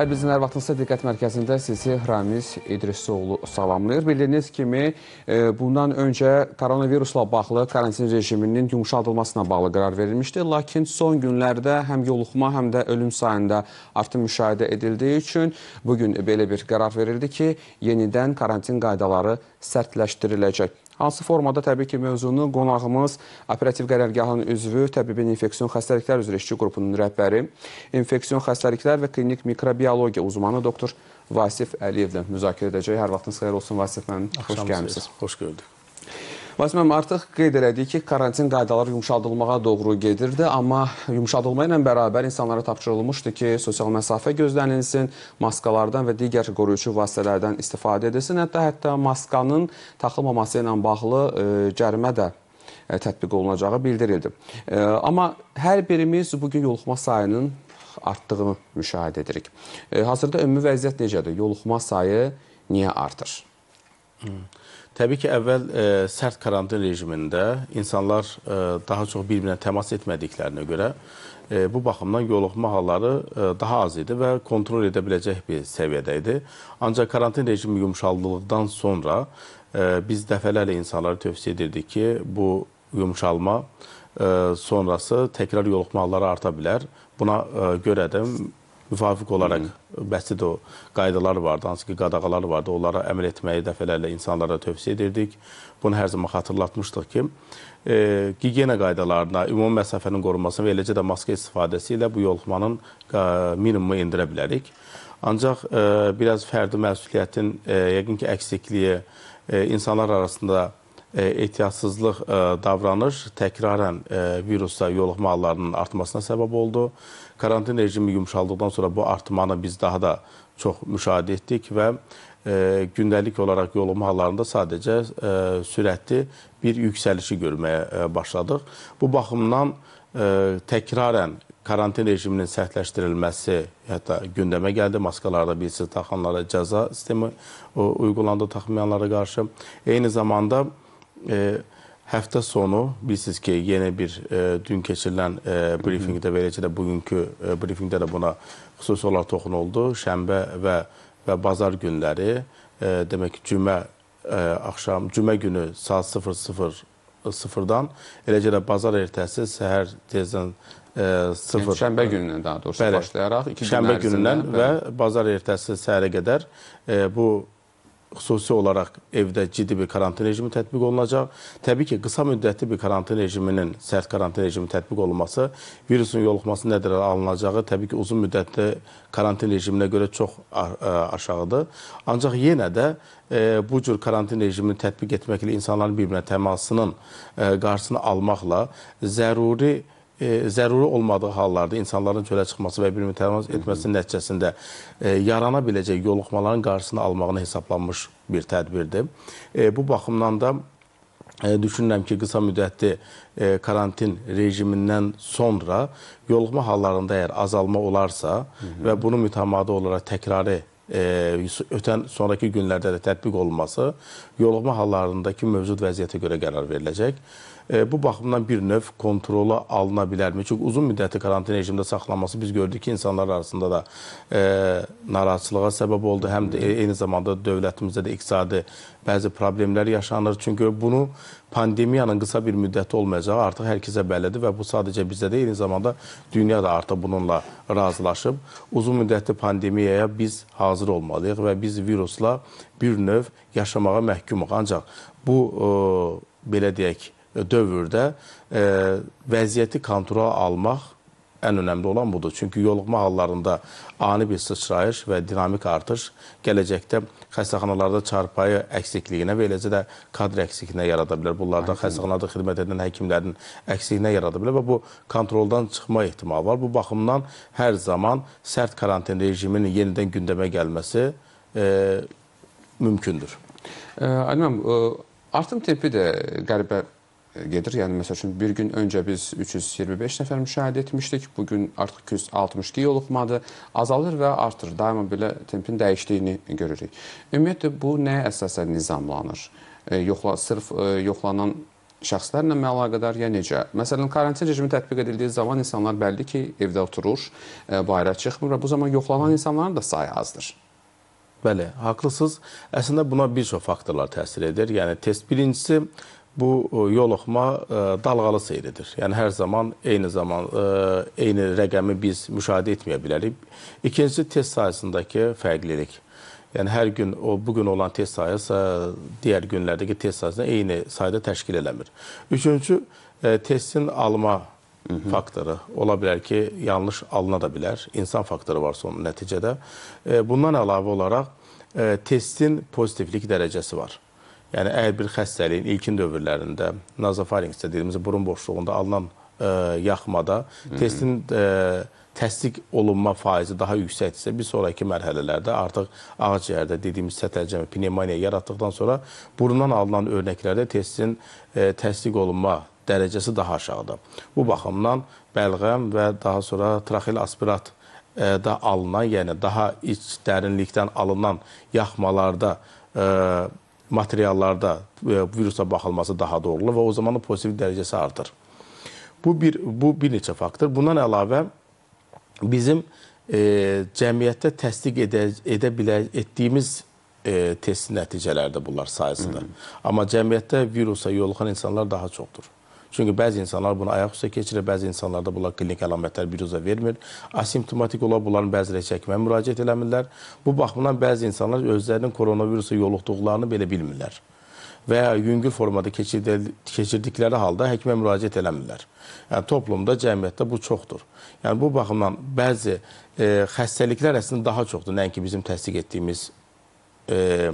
Ərbilizin hər vaxtınızda diqqət mərkəzində sizi Ramiz İdrisoğlu salamlayır. Bildiyiniz kimi, e, bundan öncə koronavirusla bağlı karantin rejiminin yumuşadılmasına bağlı qərar verilmişdi. Lakin son günlərdə həm yoluxma, həm də ölüm sayında artım müşahidə edildiyi üçün bugün belə bir qərar verildi ki, yenidən karantin qaydaları sərtləşdiriləcək. Hansı formada təbii ki, mövzunu qonağımız operativ qərargahının üzvü, təbibin infeksion xəstəliklər üzrə işçi qrupunun rəhbəri, infeksion xəstəliklər və klinik mikrobiologiya uzmanı doktor Vasif Əliyevlə müzakirə edəcək. Hər vaxtınız xeyir olsun Vasif mənim. Xoş gəlmisiniz. Xoş gördük. Məsələn, artıq qeyd elədik ki, karantin qaydaları yumşaldılmağa doğru gedirdi, amma yumşaldılma ilə bərabər insanlara tapşırılmışdı ki, sosial məsafə gözlənilsin, maskalardan və digər qoruyucu vasitələrdən istifadə edilsin. Hətta hətta maskanın taxılmaması ilə bağlı e, cərimə də e, tətbiq olunacağı bildirildi. E, amma hər birimiz bu gün yoluxma sayının artdığını müşahidə edirik. E, hazırda ümumi vəziyyət necədir? Yoluxma sayı niyə artır? Hmm. Təbii ki, əvvəl e, sərt karantin rejimində insanlar e, daha çox bir-birinə təmas etmədiklərinə görə e, bu baxımdan yoluxma halları e, daha az idi və kontrol edə biləcək bir səviyyədə idi. Ancaq karantin rejimi yumşaldıqdan sonra e, biz dəfələrlə insanlara tövsiyə edirdik ki, bu yumşalma e, sonrası təkrar yoluxma halları arta bilər. Buna e, görə də müvafiq olaraq bəsit o qaydalar vardı, hansı ki, qadağalar vardı. Onlara əməl etməyi dəfələrlə insanlara tövsiyə edirdik. Bunu hər zaman xatırlatmışdıq ki, e, gigiyena qaydalarına, ümumi məsafənin qorunmasına və eləcə də maska istifadəsi ilə bu yoluxmanın e, minimumu endirə bilərik. Ancaq e, biraz fərdi məsuliyyətin e, yəqin ki, əksikliyi, e, insanlar arasında E, ehtiyatsızlıq e, davranış təkrarən e, virusa yoluxma hallarının artmasına səbəb oldu. Karantin rejimi yumşaldıqdan sonra bu artmanı biz daha da çox müşahidə etdik və gündəlik olaraq yoluxma hallarında sadəcə sürətli bir yüksəlişi görməyə başladıq. Bu baxımdan təkrarən karantin rejiminin sərtləşdirilməsi hətta gündəmə gəldi. Maskalarda bilsiz taxanlara cəza sistemi uyğulandı taxmayanlara qarşı. Eyni zamanda Həftə sonu bilirsiniz ki, yenə bir e, dün keçirilən e, brifingdə və eləcə də bugünkü e, brifingdə də buna xüsusi olaraq toxunuldu. Şənbə və və bazar günləri e, demək ki, cümə e, axşam cümə günü saat 00:00-dan eləcə də bazar ertəsi səhər tezdən e, 0 yəni, şənbə günündən daha doğrusu bəli, başlayaraq 2 şənbə günündən və, və bazar ertəsi səhərə qədər e, bu xüsusi olaraq evdə ciddi bir karantin rejimi tətbiq olunacaq. Təbii ki, qısa müddətli bir karantin rejiminin, sərt karantin rejimi tətbiq olunması, virusun yoluxması nədir alınacağı təbii ki, uzun müddətli karantin rejiminə görə çox aşağıdır. Ancaq yenə də e, bu cür karantin rejimini tətbiq etməklə insanların bir-birinə təmasının e, qarşısını almaqla zəruri e, zəruri olmadığı hallarda insanların çölə çıxması və bir-birini təmas etməsinin nəticəsində e, yarana biləcək yoluxmaların qarşısını almağını hesablanmış bir tədbirdir. E, bu baxımdan da e, düşünürəm ki, qısa müddətli e, karantin rejimindən sonra yoluxma hallarında əgər azalma olarsa Hı -hı. və bunu mütəmadi olaraq təkrarı ötən sonrakı günlərdə də tətbiq olunması yoluxma hallarındakı mövcud vəziyyətə görə qərar veriləcək. Bu baxımdan bir növ kontrola alına bilərmi? Çünki uzun müddətli karantin rejimində saxlanması biz gördük ki, insanlar arasında da e, narahatçılığa səbəb oldu. Həm də e, eyni zamanda dövlətimizdə də iqtisadi bəzi problemlər yaşanır. Çünki bunu pandemiyanın qısa bir müddəti olmayacağı artıq hər kəsə bəllidir və bu sadəcə bizdə deyil, eyni zamanda dünya da artıq bununla razılaşıb. Uzun müddətli pandemiyaya biz hazır olmalıyıq və biz virusla bir növ yaşamağa məhkumuq. Ancaq bu ə, e, belə deyək dövrdə ə, e, vəziyyəti kontrola almaq Ən önəmli olan budur. Çünki yoluxma hallarında ani bir sıçrayış və dinamik artış gələcəkdə xəstəxanalarda çarpayı əksikkliyinə və eləcə də kadr əksikliyinə yarada bilər. Bunlarda xəstəxanada xidmət edən həkimlərin əksikliyinə yarada bilər və bu kontroldan çıxma ehtimalı var. Bu baxımdan hər zaman sərt karantin rejiminin yenidən gündəmə gəlməsi e, mümkündür. E, Aliməm, e, artım tempi də qəribə gedir. Yəni, məsəl üçün, bir gün öncə biz 325 nəfər müşahidə etmişdik, bugün artıq 262 olubmadı, azalır və artır, daima belə tempin dəyişdiyini görürük. Ümumiyyətlə, bu nəyə əsasən nizamlanır? E, yoxla, sırf e, yoxlanan şəxslərlə əlaqədar ya necə? Məsələn, karantin rejimi tətbiq edildiyi zaman insanlar bəlli ki, evdə oturur, e, bayra çıxmır və bu zaman yoxlanan insanların da sayı azdır. Bəli, haqlısınız. Əslində buna bir çox faktorlar təsir edir. Yəni test birincisi bu e, yoluxma e, dalğalı seyr edir. Yəni hər zaman eyni zaman e, eyni rəqəmi biz müşahidə etməyə bilərik. İkincisi test sayəsindəki fərqlilik. Yəni hər gün o bu gün olan test sayısı digər günlərdəki test sayısına eyni sayda təşkil eləmir. Üçüncü testin alma Hı -hı. faktoru ola bilər ki, yanlış alına da bilər. İnsan faktoru varsa onun nəticədə. Bundan əlavə olaraq testin pozitivlik dərəcəsi var. Yəni əgər bir xəstəliyin ilkin dövrlərində nazofarinqsdə dediyimiz burun boşluğunda alınan ə, e, yaxmada testin ə, e, təsdiq olunma faizi daha yüksəkdirsə, bir sonrakı mərhələlərdə artıq ağciyərdə dediyimiz sətəlcəmə, pnevmoniya yaratdıqdan sonra burundan alınan örnəklərdə testin ə, e, təsdiq olunma dərəcəsi daha aşağıdır. Bu baxımdan bəlğəm və daha sonra traxil aspirat ə, da alınan, yəni daha iç dərinlikdən alınan yaxmalarda ə, materiallarda e, virusa baxılması daha doğrudur və o zaman da pozitiv dərəcəsi artır. Bu bir bu bir neçə faktor. Bundan əlavə bizim e, cəmiyyətdə təsdiq edə, edə bilə, etdiyimiz e, test nəticələri də bunlar sayəsində. Hı -hı. Amma cəmiyyətdə virusa yoluxan insanlar daha çoxdur. Çünki bəzi insanlar bunu ayaq üstə keçirir, bəzi insanlarda bunlar klinik əlamətlər biruzə vermir. Asimptomatik olaraq bunların bəziləri çəkməyə müraciət eləmirlər. Bu baxımdan bəzi insanlar özlərinin koronavirusa yoluxduqlarını belə bilmirlər və ya yüngül formada keçirdikləri halda həkimə müraciət eləmirlər. Yəni toplumda, cəmiyyətdə bu çoxdur. Yəni bu baxımdan bəzi e, xəstəliklər əslində daha çoxdur, nəinki bizim təsdiq etdiyimiz e,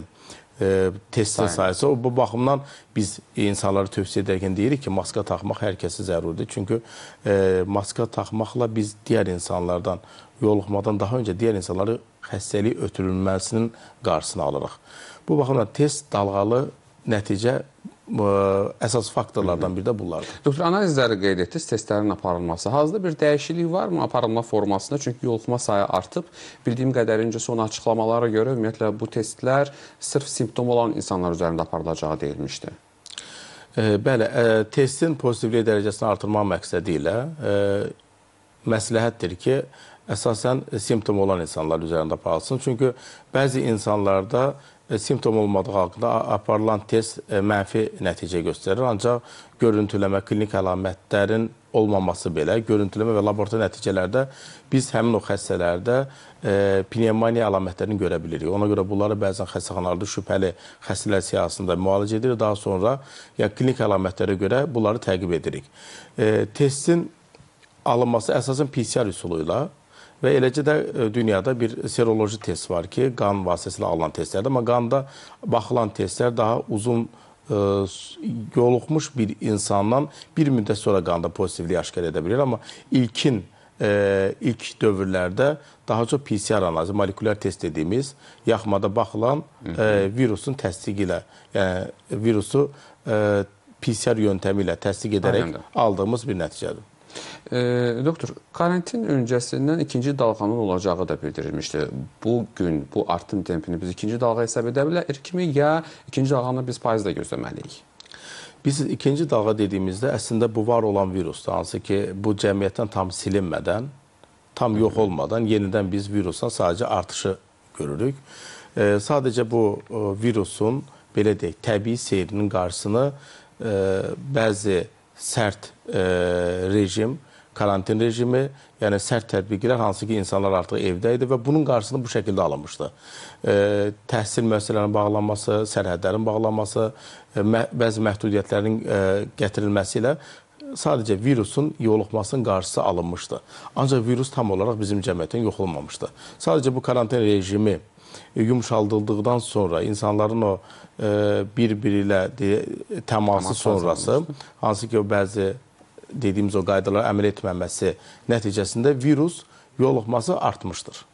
E, test sayəsi. O, bu baxımdan biz insanlara tövsiyə edərkən deyirik ki, maska taxmaq hər kəsə zəruridir. Çünki e, maska taxmaqla biz digər insanlardan, yoluxmadan daha öncə digər insanları xəstəlik ötürülməsinin qarşısını alırıq. Bu baxımdan test dalğalı nəticə əsas faktorlardan biri də bunlardır. Doktor, analizləri qeyd etdiniz, testlərin aparılması. Hazırda bir dəyişiklik varmı aparılma formasında? Çünki yoluxma sayı artıb. Bildiyim qədərincə son açıqlamalara görə ümumiyyətlə bu testlər sırf simptom olan insanlar üzərində aparılacağı deyilmişdi. E, bəli, e, testin pozitivlik dərəcəsini artırmaq məqsədi ilə e, məsləhətdir ki, əsasən e, simptom olan insanlar üzərində aparılsın. Çünki bəzi insanlarda E, simptom olmadığı halda aparılan test e, mənfi nəticə göstərir. Ancaq görüntüləmə, klinik əlamətlərin olmaması belə görüntüləmə və laborator nəticələrdə biz həmin o xəstələrdə e, pnevmoniya əlamətlərini görə bilirik. Ona görə bunları bəzən xəstəxanalarda şübhəli xəstələr siyahısında müalicə edirik. Daha sonra ya klinik əlamətlərə görə bunları təqib edirik. E, testin alınması əsasən PCR üsulu ilə və eləcə də e, dünyada bir seroloji test var ki, qan vasitəsilə alınan testlərdir, amma qanda baxılan testlər daha uzun ə, e, yoluxmuş bir insandan bir müddət sonra qanda pozitivliyi aşkar edə bilər, amma ilkin ə, e, ilk dövrlərdə daha çox PCR analizi, molekulyar test dediyimiz yaxmada baxılan ə, virusun təsdiqi ilə, yəni virusu ə, PCR yöntəmi ilə təsdiq edərək Aynen. aldığımız bir nəticədir. E, doktor, karantin öncəsindən ikinci dalğanın olacağı da bildirilmişdi. Bu gün bu artım tempini biz ikinci dalğa hesab edə bilərikmi ya ikinci dalğanı biz payızda gözləməliyik? Biz ikinci dalğa dediyimizdə əslində bu var olan virusdur, hansı ki, bu cəmiyyətdən tam silinmədən, tam yox olmadan yenidən biz virusdan sadəcə artışı görürük. E, sadəcə bu e, virusun belə deyək, təbii seyrinin qarşısını e, bəzi sərt e, rejim, karantin rejimi, yəni sərt tədbirlər hansı ki, insanlar artıq evdə idi və bunun qarşısını bu şəkildə alınmışdı. E, təhsil müəssisələrinin bağlanması, sərhədlərin bağlanması, e, mə bəzi məhdudiyyətlərin e, gətirilməsi ilə sadəcə virusun yoluxmasının qarşısı alınmışdı. Ancaq virus tam olaraq bizim cəmiyyətdən yox olmamışdı. Sadəcə bu karantin rejimi yumşaldıldıqdan sonra insanların o e, bir-biri ilə təması sonrası, hansı ki o bəzi dediyimiz o qaydalara əməl etməməsi nəticəsində virus yoluxması artmışdır.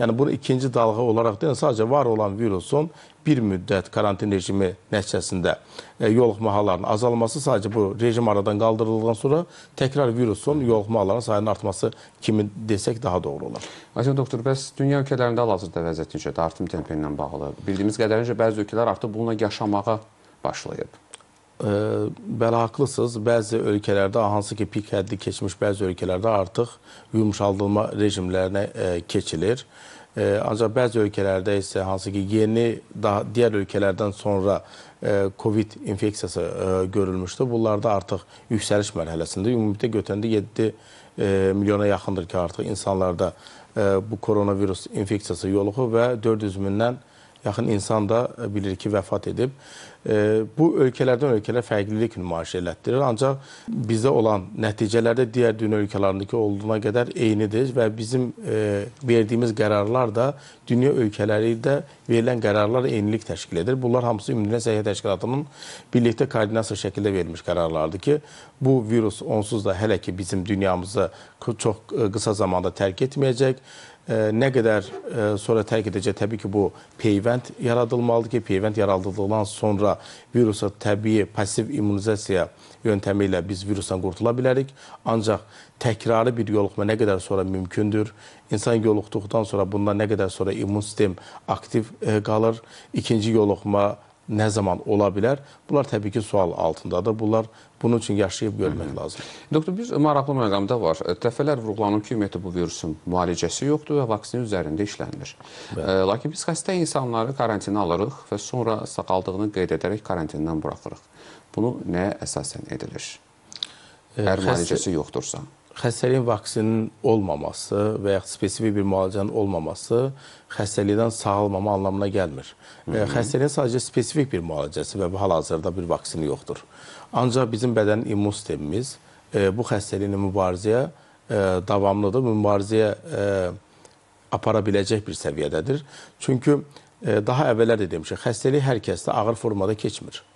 Yəni bunu ikinci dalğa olaraq deyil, sadəcə var olan virusun bir müddət karantin rejimi nəticəsində e, yoluxma hallarının azalması sadəcə bu rejim aradan qaldırıldıqdan sonra təkrar virusun yoluxma hallarının sayının artması kimi desək daha doğru olar. Ayşən doktor, bəs dünya ölkələrində hal-hazırda vəziyyət necədir artım tempi ilə bağlı? Bildiyimiz qədərincə bəzi ölkələr artıq bununla yaşamağa başlayıb. Bəli, haqlısınız. Bəzi ölkələrdə, hansı ki, pik həddi keçmiş bəzi ölkələrdə artıq yumşaldılma rejimlərinə e, keçilir. E, ancaq bəzi ölkələrdə isə, hansı ki, yeni daha digər ölkələrdən sonra e, COVID infeksiyası görülmüşdü. Bunlarda artıq yüksəliş mərhələsində, ümumilikdə götürəndə 7 milyona yaxındır ki, artıq insanlarda bu koronavirus infeksiyası yoluxu və 400 mindən yaxın insan da bilir ki, vəfat edib bu ölkələrdən ölkələr fərqlilik nümayiş elətdirir. Ancaq bizdə olan nəticələrdə digər dünya ölkələrindəki olduğuna qədər eynidir və bizim verdiyimiz qərarlar da dünya ölkələri də verilən qərarlar eynilik təşkil edir. Bunlar hamısı Ümumdünya Səhiyyə Təşkilatının birlikdə koordinasiya şəkildə verilmiş qərarlardır ki, Bu virus onsuz da hələ ki bizim dünyamızı çox e, qısa zamanda tərk etməyəcək. E, nə qədər e, sonra tərk edəcək, təbii ki, bu peyvənd yaradılmalıdır ki, peyvənd yaradıldıqdan sonra virusa təbii pasiv immunizasiya yöntəmi ilə biz virusdan qurtula bilərik. Ancaq təkrarı bir yoluxma nə qədər sonra mümkündür? İnsan yoluxduqdan sonra bundan nə qədər sonra immun sistem aktiv qalır? İkinci yoluxma nə zaman ola bilər? Bunlar təbii ki, sual altındadır. Bunlar bunun üçün yaşayıb görmək Hı -hı. lazımdır. Doktor, bir maraqlı məqamda var. Dəfələr e, vurğulanıb ki, ümumiyyətlə bu virusun müalicəsi yoxdur və vaksin üzərində işlənilir. E, lakin biz xəstə insanları karantinə alırıq və sonra saqaldığını qeyd edərək karantindən buraxırıq. Bunu nəyə əsasən edilir? E, Əgər müalicəsi yoxdursa? xəstəliyin vaksinin olmaması və yaxud spesifik bir müalicənin olmaması xəstəlikdən sağalmama anlamına gəlmir. Hı -hı. Xəstəliyin sadəcə spesifik bir müalicəsi və bu hal-hazırda bir vaksini yoxdur. Ancaq bizim bədənin immun sistemimiz e, bu xəstəliyini mübarizəyə e, davamlıdır, mübarizəyə e, apara biləcək bir səviyyədədir. Çünki daha əvvəllər də demişəm, xəstəlik hər kəsdə ağır formada keçmir. Hı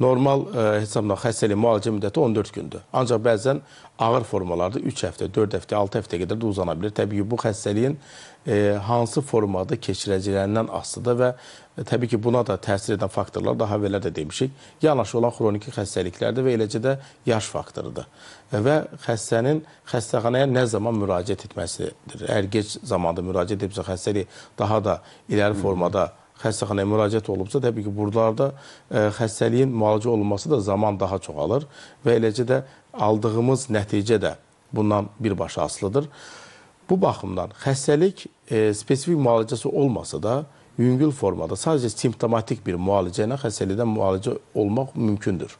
Normal e, hesabla xəstəliyin müalicə müddəti 14 gündür. Ancaq bəzən ağır formalarda 3 həftə, 4 həftə, 6 həftə qədər də uzana bilir. Təbii ki, bu xəstəliyin e, hansı formada keçirəcəyindən asılıdır və e, təbii ki, buna da təsir edən faktorlar daha əvvəllər də demişik. Yanaşı olan xroniki xəstəliklərdir və eləcə də yaş faktorudur. E, və xəstənin xəstəxanaya nə zaman müraciət etməsidir. Əgər geç zamanda müraciət edibsə xəstəlik daha da iləri formada Hı -hı xəstəxanaya müraciət olubsa, təbii ki, burdalarda e, xəstəliyin müalicə olunması da zaman daha çoxalır və eləcə də aldığımız nəticə də bundan birbaşa asılıdır. Bu baxımdan xəstəlik e, spesifik müalicəsi olmasa da, yüngül formada sadəcə simptomatik bir müalicə ilə xəstəlikdən müalicə olmaq mümkündür.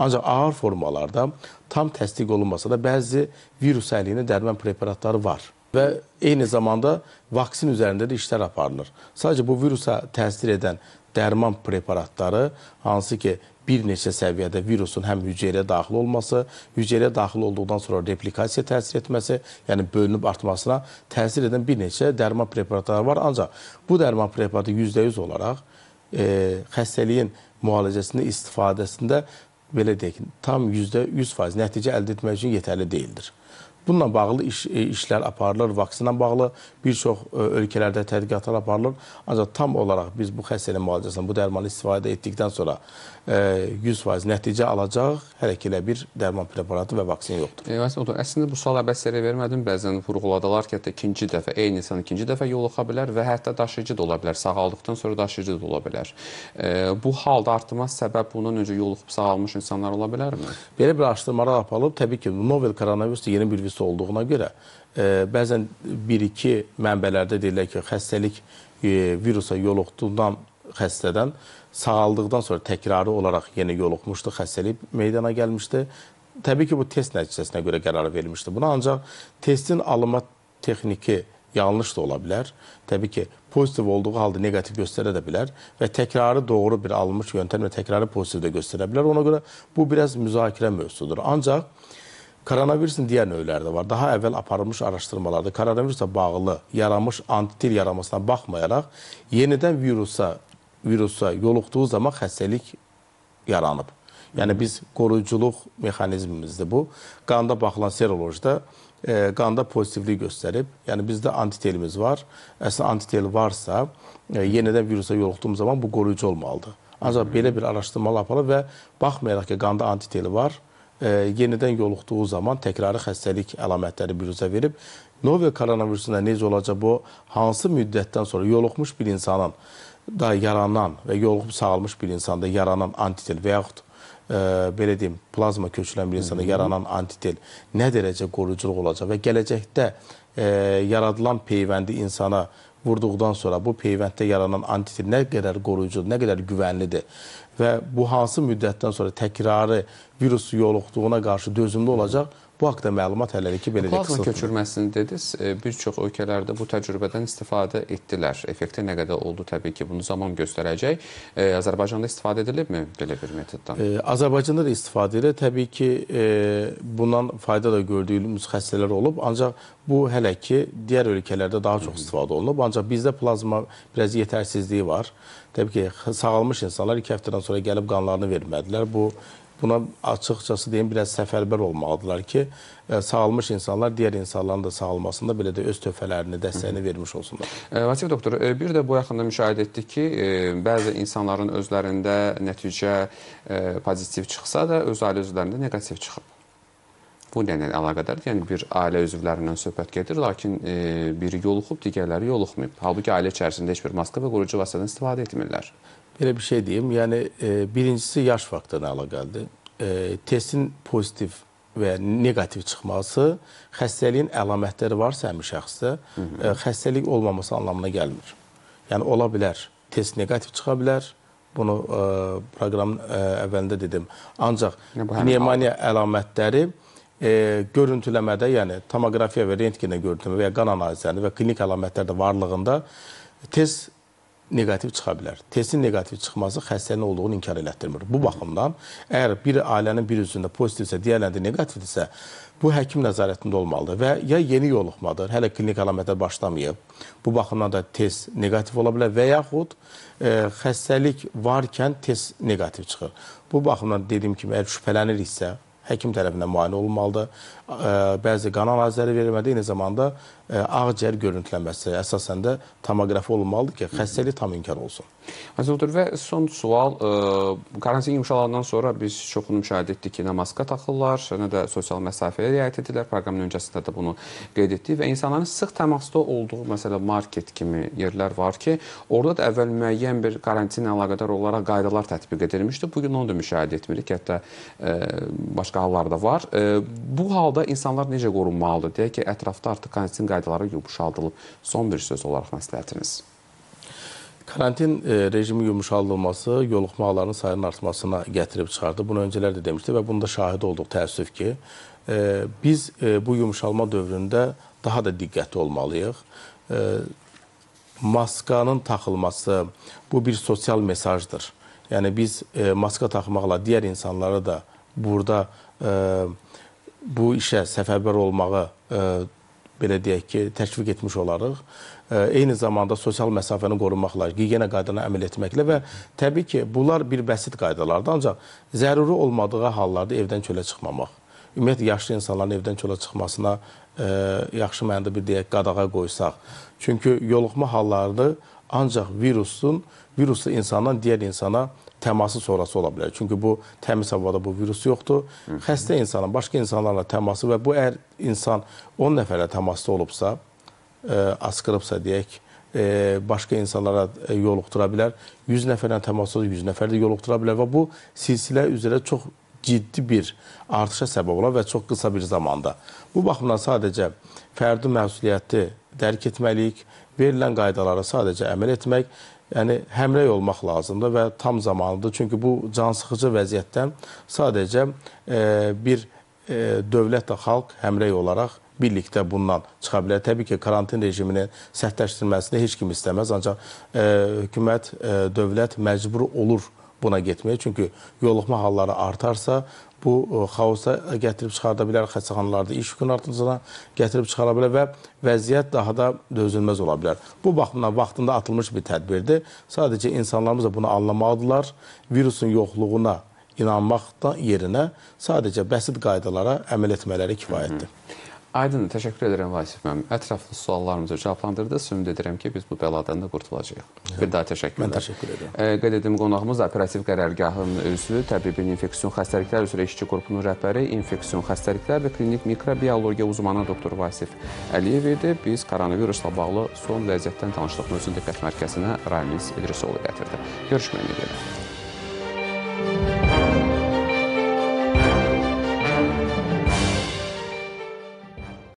Ancaq ağır formalarda tam təsdiq olunmasa da bəzi virus əliyinə dərman preparatları var. Və eyni zamanda vaksin üzərində də işlər aparılır. Sadəcə bu virusa təsir edən dərman preparatları, hansı ki, bir neçə səviyyədə virusun həm hüceyrə daxil olması, hüceyrə daxil olduqdan sonra replikasiya təsir etməsi, yəni bölünüb artmasına təsir edən bir neçə dərman preparatları var. Ancaq bu dərman preparatı 100% olaraq e, xəstəliyin müalicəsində, istifadəsində belə deyək, tam %100 faiz nəticə əldə etmək üçün yetərli deyildir. Bununla bağlı iş, e, işlər aparılır, vaksina bağlı bir çox e, ölkələrdə tədqiqatlar aparılır. Ancaq tam olaraq biz bu xəstənin müalicəsindən, bu dərmanı istifadə etdikdən sonra 100% e, nəticə alacaq, hələ ki elə bir dərman preparatı və vaksin yoxdur. E, odur. Əslində bu sual əbəs yerə vermədim. Bəzən vurğuladılar ki, hətta ikinci dəfə, eyni insan ikinci dəfə yoluxa bilər və hətta daşıyıcı da ola bilər. Sağaldıqdan sonra daşıyıcı da ola bilər. E, bu halda artma səbəb bundan öncə yoluxub sağalmış insanlar ola bilərmi? Belə bir araşdırmalar aparılıb. Təbii ki, novel koronavirus yeni bir virus xəstəxususi olduğuna görə e, bəzən 1-2 mənbələrdə deyirlər ki, xəstəlik e, virusa yoluxduğundan xəstədən sağaldıqdan sonra təkrarı olaraq yenə yoluxmuşdu, xəstəlik meydana gəlmişdi. Təbii ki, bu test nəticəsinə görə qərar verilmişdi. Buna ancaq testin alınma texniki yanlış da ola bilər. Təbii ki, pozitiv olduğu halda neqativ göstərə də bilər və təkrarı doğru bir alınmış yöntəmlə təkrarı pozitiv də göstərə bilər. Ona görə bu biraz müzakirə mövzusudur. Ancaq Koronavirusin digər növləri də var. Daha əvvəl aparılmış araşdırmalarda koronavirusla bağlı yaranmış antitil yaranmasına baxmayaraq yenidən virusa virusa yoluxduğu zaman xəstəlik yaranıb. Yəni biz qoruyuculuq mexanizmimizdir bu. Qanda baxılan serolojida e, qanda pozitivlik göstərib. Yəni bizdə antitelimiz var. Əslində antitel varsa, e, yenidən virusa yoluxduğum zaman bu qoruyucu olmalıdır. Ancaq belə bir araşdırmalar aparılıb və baxmayaraq ki, qanda antiteli var, yenidən yoluxduğu zaman təkrarı xəstəlik əlamətləri büruzə verib. Novel koronavirusunda necə olacaq bu? Hansı müddətdən sonra yoluxmuş bir insanın da yaranan və yoluxub sağalmış bir insanda yaranan antitel və yaxud ə, e, belə deyim, plazma köçürülən bir insanda yaranan antitel nə dərəcə qoruyuculuq olacaq və gələcəkdə ə, e, yaradılan peyvəndi insana vurduqdan sonra bu peyvənddə yaranan antitil nə qədər qoruyucudur, nə qədər güvənlidir və bu hansı müddətdən sonra təkrarı virus yoluxduğuna qarşı dözümlü olacaq? Bu haqda məlumat hələlik belə qısıldı. Plazma köçürməsini dediniz, e, bir çox ölkələrdə bu təcrübədən istifadə etdilər. Effekti nə qədər oldu təbii ki, bunu zaman göstərəcək. E, Azərbaycanda istifadə edilibmi belə bir metoddan? E, Azərbaycanda da istifadə edilir. Təbii ki, bundan fayda da gördüyümüz xəstələr olub, ancaq bu hələ ki digər ölkələrdə daha çox istifadə olunub. Ancaq bizdə plazma biraz yetərsizliyi var. Təbii ki, sağalmış insanlar iki həftədən sonra gəlib qanlarını vermədilər. Bu buna açıqcası deyim, biraz səfərbər olmalıdırlar ki, e, sağalmış insanlar digər insanların da sağalmasında belə də öz töhfələrini, dəstəyini vermiş olsunlar. E, Vasif doktor, e, bir də bu yaxında müşahidə etdik ki, bəzi insanların özlərində nəticə pozitiv çıxsa da, öz ailə üzvlərində neqativ çıxıb. Bu ilə əlaqədardır. Yəni bir ailə üzvlərindən söhbət gedir, lakin e, biri yoluxub, digərləri yoluxmayıb. Halbuki ailə içərisində heç bir maska və qoruyucu vasitədən istifadə etmirlər. Elə bir şey deyim. Yəni e, birincisi yaş faktına əlaqəlidir. E, testin pozitiv və neqativ çıxması xəstəliyin əlamətləri varsa həmin şəxsdə, e, xəstəlik olmaması anlamına gəlmir. Yəni ola bilər, test neqativ çıxa bilər. Bunu ə, proqramın ə, əvvəlində dedim. Ancaq pnevmoniya əlamətləri e, görüntüləmədə, yəni tomoqrafiya və rentgenə görüntüləmə və ya qan analizlərində və klinik əlamətlərdə varlığında tez negativ çıxa bilər. Testin negativ çıxması xəstənin olduğunu inkar elətdirmir. Bu baxımdan əgər bir ailənin bir üzvündə pozitivsə, digərlərində negativdirsə, bu həkim nəzarətində olmalıdır və ya yeni yoluxmadır, hələ klinik əlamətlər başlamayıb. Bu baxımdan da test negativ ola bilər və yaxud e, xəstəlik varkən test negativ çıxır. Bu baxımdan dediyim kimi əgər şübhələniriksə, həkim tərəfindən müayinə olunmalıdır. E, bəzi qan analizləri verilməli, eyni zamanda ağciyər görüntülənməsi əsasən də tomoqrafi olunmalıdır ki, xəstəlik tam inkar olsun. Əziz doktor və son sual, ə, e, karantin yumşalandan sonra biz çoxunu müşahidə etdik ki, nə maska taxırlar, nə də sosial məsafəyə riayət edirlər. Proqramın öncəsində də bunu qeyd etdik və insanların sıx təmasda olduğu, məsələn, market kimi yerlər var ki, orada da əvvəl müəyyən bir karantinlə əlaqədar olaraq qaydalar tətbiq edilmişdi. Bu gün onu da müşahidə etmirik, hətta ə, e, başqa hallarda var. Ə, e, bu halda insanlar necə qorunmalıdır? Deyək ki, ətrafda artıq karantin qaydaları qaydaları yumşaldılıb. Son bir söz olaraq məsləhətiniz. Karantin e, rejimi yumuşaldılması yoluxmaqların sayının artmasına gətirib çıxardı. Bunu öncələr də demişdi və bunda şahid olduq təəssüf ki, e, biz e, bu yumuşalma dövründə daha da diqqətli olmalıyıq. Maskanın taxılması bu bir sosial mesajdır. Yəni biz maska taxmaqla digər insanlara da burada bu işə səfərbər olmağı belə deyək ki, təşviq etmiş olarıq. Eyni zamanda sosial məsafəni qorunmaqla, gigiyena qaydalarına əməl etməklə və təbii ki, bunlar bir bəsit qaydalardır. Ancaq zəruri olmadığı hallarda evdən çölə çıxmamaq. Ümumiyyətlə yaşlı insanların evdən çölə çıxmasına ə, e, yaxşı mənada bir deyək qadağa qoysaq. Çünki yoluxma hallarıdır. Ancaq virusun virusu insandan digər insana təması sonrası ola bilər. Çünki bu təmiz havada bu virus yoxdur. Xəstə insanın başqa insanlarla təması və bu əgər insan 10 nəfərlə təmasda olubsa, ə, e, askırıbsa deyək, ə, e, başqa insanlara e, yoluxdura bilər. 100 nəfərlə təmasda 100 nəfər də yoluxdura bilər və bu silsilə üzrə çox ciddi bir artışa səbəb ola və çox qısa bir zamanda. Bu baxımdan sadəcə fərdi məsuliyyəti dərk etməliyik, verilən qaydalara sadəcə əməl etmək yəni həmrəy olmaq lazımdır və tam zamanlıdır. Çünki bu cansıxıcı vəziyyətdən sadəcə e, bir e, dövlətlə xalq həmrəy olaraq birlikdə bundan çıxa bilər. Təbii ki, karantin rejiminin sərtləşdirilməsini heç kim istəməz, ancaq e, hökumət, e, dövlət məcbur olur buna getməyə. Çünki yoluxma halları artarsa, bu e, xaosa gətirib çıxarda bilər xəstəxanalarda iş yükünün artıncına gətirib çıxara bilər və vəziyyət daha da dözülməz ola bilər. Bu baxımdan vaxtında atılmış bir tədbirdir. Sadəcə insanlarımız da bunu anlamalıdırlar. Virusun yoxluğuna inanmaqdan yerinə sadəcə bəsit qaydalara əməl etmələri kifayətdir. Hı -hı. Aydındır, təşəkkür edirəm Vasif müəllim. Ətraflı suallarımızı cavablandırdınız. Ümid edirəm ki, biz bu bəladan da qurtulacağıq. Hə. Bir daha təşəkkürlər. Mən təşəkkür edirəm. E, qeyd etdiyim qonağımız operativ qərargahın üzvü, təbibin infeksion xəstəliklər üzrə işçi qrupunun rəhbəri, infeksion xəstəliklər və klinik mikrobiologiya uzmanı doktor Vasif Əliyev idi. Biz koronavirusla bağlı son vəziyyətdən tanışlıq mövzu diqqət mərkəzinə Ramiz İdrisoğlu gətirdi. Görüşməyinə qədər.